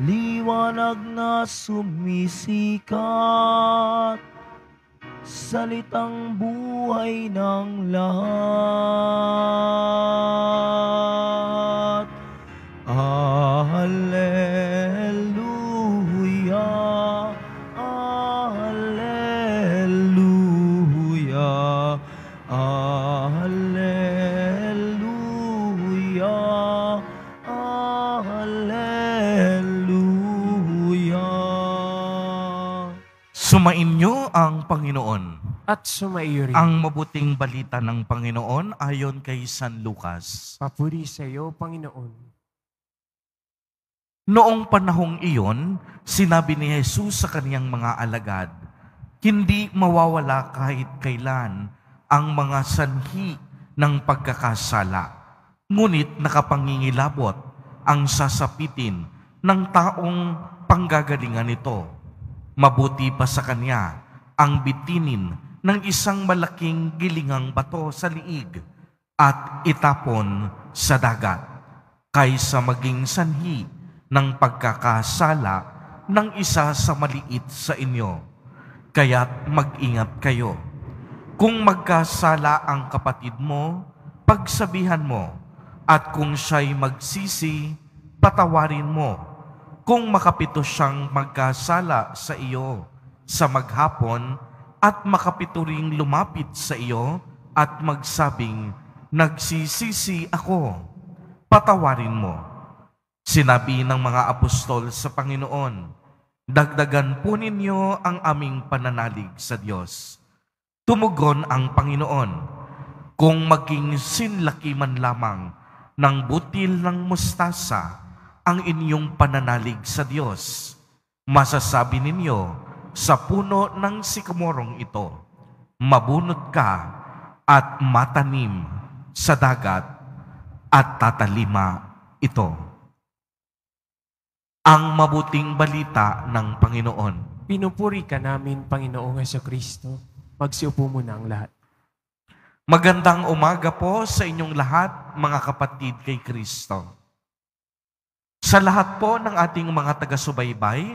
Liwanag na sumisikat Salitang buhay ng lahat Hallelujah at sumaiyo rin. Ang mabuting balita ng Panginoon ayon kay San Lucas. Papuri sa iyo, Panginoon. Noong panahong iyon, sinabi ni Jesus sa kaniyang mga alagad, hindi mawawala kahit kailan ang mga sanhi ng pagkakasala. Ngunit nakapangingilabot ang sasapitin ng taong panggagalingan nito. Mabuti pa sa kanya ang bitinin ng isang malaking gilingang bato sa liig at itapon sa dagat kaysa maging sanhi ng pagkakasala ng isa sa maliit sa inyo. Kaya't mag-ingat kayo. Kung magkasala ang kapatid mo, pagsabihan mo, at kung siya'y magsisi, patawarin mo. Kung makapito siyang magkasala sa iyo sa maghapon, at makapituring lumapit sa iyo at magsabing, Nagsisisi ako, patawarin mo. Sinabi ng mga apostol sa Panginoon, Dagdagan po ninyo ang aming pananalig sa Diyos. Tumugon ang Panginoon, kung maging sinlaki man lamang ng butil ng mustasa ang inyong pananalig sa Diyos, masasabi ninyo, sa puno ng sikamorong ito. Mabunot ka at matanim sa dagat at tatalima ito. Ang mabuting balita ng Panginoon. Pinupuri ka namin, Panginoong Heso Kristo. Magsiupo muna ang lahat. Magandang umaga po sa inyong lahat, mga kapatid kay Kristo. Sa lahat po ng ating mga taga-subaybay,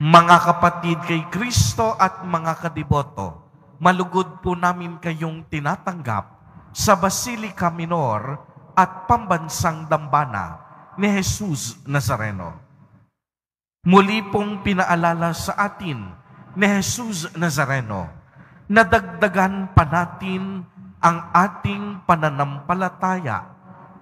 Mga kapatid kay Kristo at mga kadiboto, malugod po namin kayong tinatanggap sa Basilica Minor at Pambansang Dambana ni Jesus Nazareno. Muli pong pinaalala sa atin ni Jesus Nazareno na dagdagan pa natin ang ating pananampalataya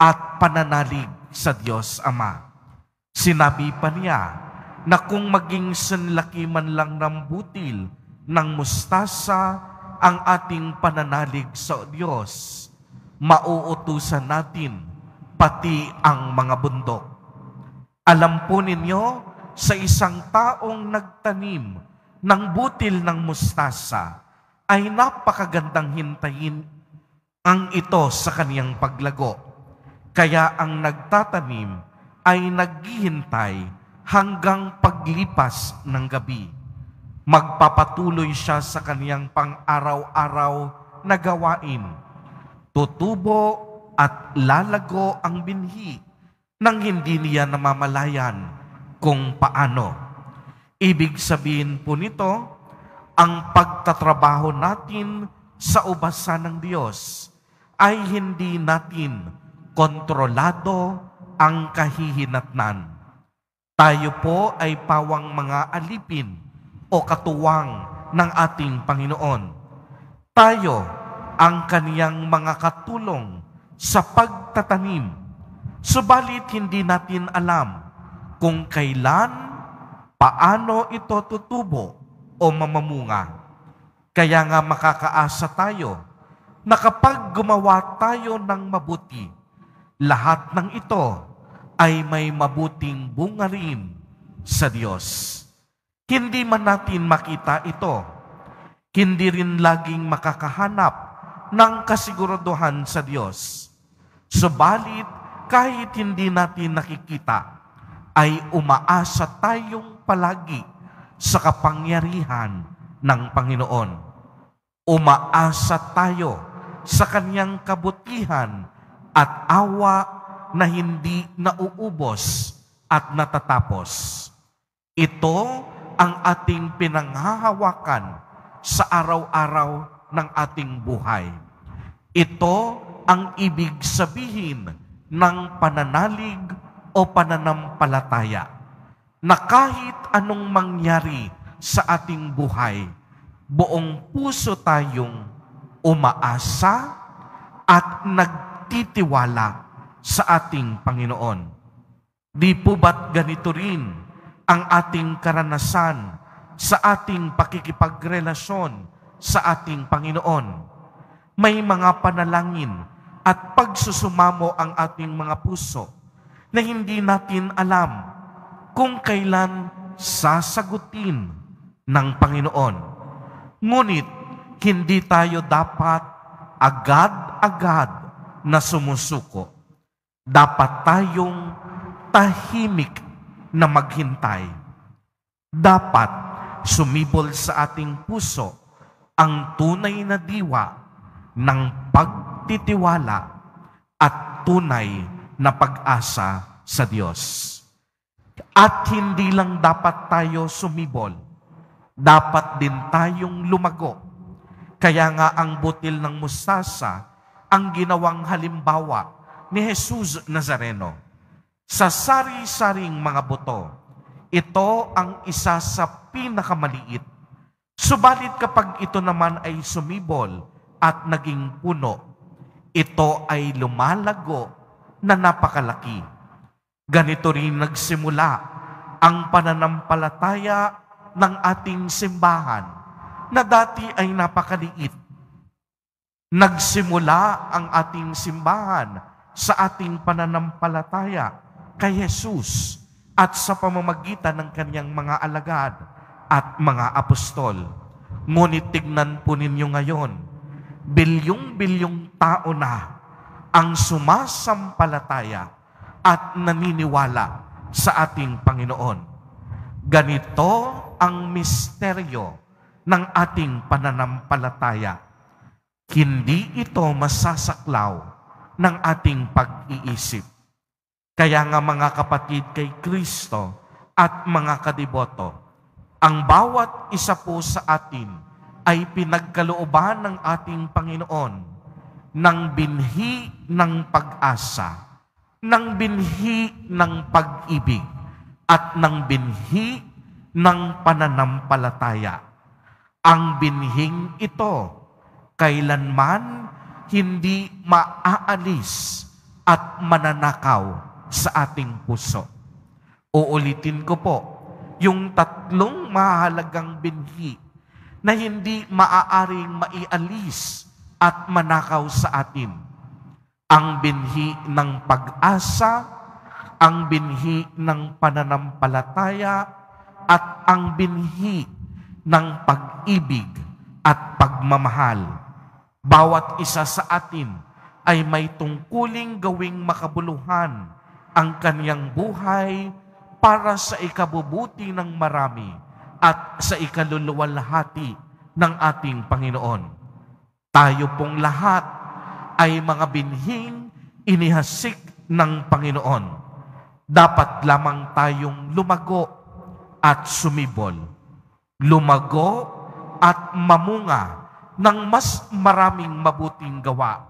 at pananalig sa Diyos Ama. Sinabi pa niya, na kung maging sanlaki man lang ng butil ng mustasa ang ating pananalig sa Diyos, mauutusan natin pati ang mga bundok. Alam po ninyo, sa isang taong nagtanim ng butil ng mustasa, ay napakagandang hintayin ang ito sa kaniyang paglago. Kaya ang nagtatanim ay naghihintay hanggang paglipas ng gabi. Magpapatuloy siya sa kaniyang pang-araw-araw na gawain. Tutubo at lalago ang binhi nang hindi niya namamalayan kung paano. Ibig sabihin po nito, ang pagtatrabaho natin sa ubasan ng Diyos ay hindi natin kontrolado ang kahihinatnan tayo po ay pawang mga alipin o katuwang ng ating Panginoon. Tayo ang kaniyang mga katulong sa pagtatanim. Subalit hindi natin alam kung kailan, paano ito tutubo o mamamunga. Kaya nga makakaasa tayo na kapag gumawa tayo ng mabuti, lahat ng ito ay may mabuting bunga rin sa Diyos. Hindi man natin makita ito, hindi rin laging makakahanap ng kasiguraduhan sa Diyos. Subalit, kahit hindi natin nakikita, ay umaasa tayong palagi sa kapangyarihan ng Panginoon. Umaasa tayo sa Kanyang kabutihan at awa na hindi nauubos at natatapos. Ito ang ating pinanghahawakan sa araw-araw ng ating buhay. Ito ang ibig sabihin ng pananalig o pananampalataya na kahit anong mangyari sa ating buhay, buong puso tayong umaasa at nagtitiwala sa ating Panginoon. Di po ba't ganito rin ang ating karanasan sa ating pakikipagrelasyon sa ating Panginoon? May mga panalangin at pagsusumamo ang ating mga puso na hindi natin alam kung kailan sasagutin ng Panginoon. Ngunit hindi tayo dapat agad-agad na sumusuko dapat tayong tahimik na maghintay. Dapat sumibol sa ating puso ang tunay na diwa ng pagtitiwala at tunay na pag-asa sa Diyos. At hindi lang dapat tayo sumibol, dapat din tayong lumago. Kaya nga ang butil ng mustasa ang ginawang halimbawa ni Jesus Nazareno sa sari-saring mga buto. Ito ang isa sa pinakamaliit. Subalit kapag ito naman ay sumibol at naging puno, ito ay lumalago na napakalaki. Ganito rin nagsimula ang pananampalataya ng ating simbahan na dati ay napakaliit. Nagsimula ang ating simbahan sa ating pananampalataya kay Jesus at sa pamamagitan ng kanyang mga alagad at mga apostol. Ngunit tignan po ninyo ngayon, bilyong-bilyong tao na ang sumasampalataya at naniniwala sa ating Panginoon. Ganito ang misteryo ng ating pananampalataya. Hindi ito masasaklaw ng ating pag-iisip. Kaya nga mga kapatid kay Kristo at mga kadiboto, ang bawat isa po sa atin ay pinagkalooban ng ating Panginoon ng binhi ng pag-asa, ng binhi ng pag-ibig, at ng binhi ng pananampalataya. Ang binhing ito kailanman hindi maaalis at mananakaw sa ating puso. Uulitin ko po, yung tatlong mahalagang binhi na hindi maaaring maialis at manakaw sa atin. Ang binhi ng pag-asa, ang binhi ng pananampalataya, at ang binhi ng pag-ibig at pagmamahal bawat isa sa atin ay may tungkuling gawing makabuluhan ang kaniyang buhay para sa ikabubuti ng marami at sa ikaluluwalhati ng ating Panginoon. Tayo pong lahat ay mga binhing inihasik ng Panginoon. Dapat lamang tayong lumago at sumibol. Lumago at mamunga ng mas maraming mabuting gawa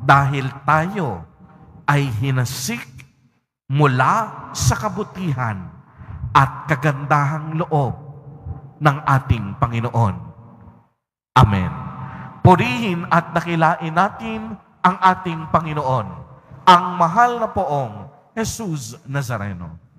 dahil tayo ay hinasik mula sa kabutihan at kagandahang loob ng ating Panginoon. Amen. Purihin at dakilain natin ang ating Panginoon, ang mahal na poong Jesus Nazareno.